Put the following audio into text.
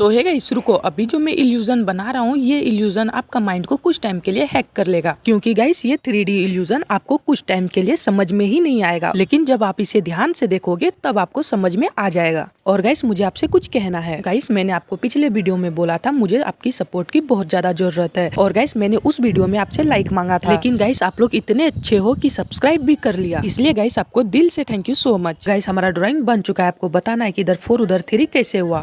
सो है गाइस रुको अभी जो मैं इल्यूजन बना रहा हूँ ये इल्यूजन आपका माइंड को कुछ टाइम के लिए हैक कर लेगा क्योंकि गाइस ये थ्री डी इल्यूजन आपको कुछ टाइम के लिए समझ में ही नहीं आएगा लेकिन जब आप इसे ध्यान से देखोगे तब आपको समझ में आ जाएगा और गाइस मुझे आपसे कुछ कहना है गाइस मैंने आपको पिछले वीडियो में बोला था मुझे आपकी सपोर्ट की बहुत ज्यादा जरूरत है और गाइस मैंने उस वीडियो में आपसे लाइक मांगा था लेकिन गाइस आप लोग इतने अच्छे हो की सब्सक्राइब भी कर लिया इसलिए गाइस आपको दिल से thank you so much guys हमारा ड्रॉइंग बन चुका है आपको बताना है की इधर फोर उधर थ्री कैसे हुआ